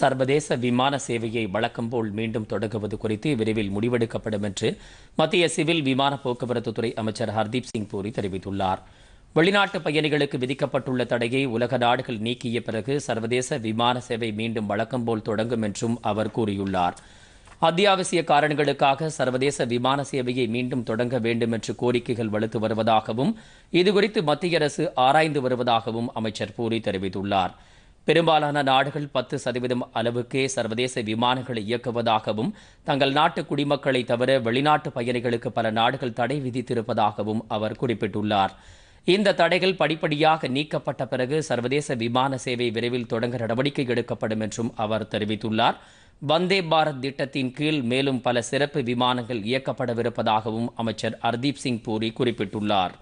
சர்வதேச விமான சேவையை வழக்கம் போல் மீண்டும் தொடங்குவது குறித்து விரைவில் முடிவெடுக்கப்படும் என்று மத்திய சிவில் விமான போக்குவரத்துத்துறை அமைச்சர் ஹர்தீப் சிங் பூரி தெரிவித்துள்ளார் வெளிநாட்டு பயணிகளுக்கு விதிக்கப்பட்டுள்ள தடையை உலக நாடுகள் நீக்கிய பிறகு சர்வதேச விமான சேவை மீண்டும் வழக்கம் போல் தொடங்கும் என்றும் அவர் கூறியுள்ளார் அத்தியாவசிய காரணங்களுக்காக சர்வதேச விமான சேவையை மீண்டும் தொடங்க வேண்டும் என்று கோரிக்கைகள் வலுத்து வருவதாகவும் இதுகுறித்து மத்திய அரசு ஆராய்ந்து வருவதாகவும் அமைச்சர் பூரி தெரிவித்துள்ளார் பெரும்பாலான நாடுகள் பத்து சதவீதம் அளவுக்கே சர்வதேச விமானங்களை இயக்குவதாகவும் தங்கள் நாட்டு குடிமக்களை தவிர வெளிநாட்டு பயணிகளுக்கு பல நாடுகள் தடை விதித்திருப்பதாகவும் அவர் குறிப்பிட்டுள்ளார் இந்த தடைகள் படிப்படியாக நீக்கப்பட்ட பிறகு சர்வதேச விமான சேவை விரைவில் தொடங்க நடவடிக்கை எடுக்கப்படும் என்றும் அவர் தெரிவித்துள்ளார் வந்தே பாரத் திட்டத்தின் கீழ் மேலும் பல சிறப்பு விமானங்கள் இயக்கப்படவிருப்பதாகவும் அமைச்சர் ஹர்தீப் சிங் பூரி குறிப்பிட்டுள்ளார்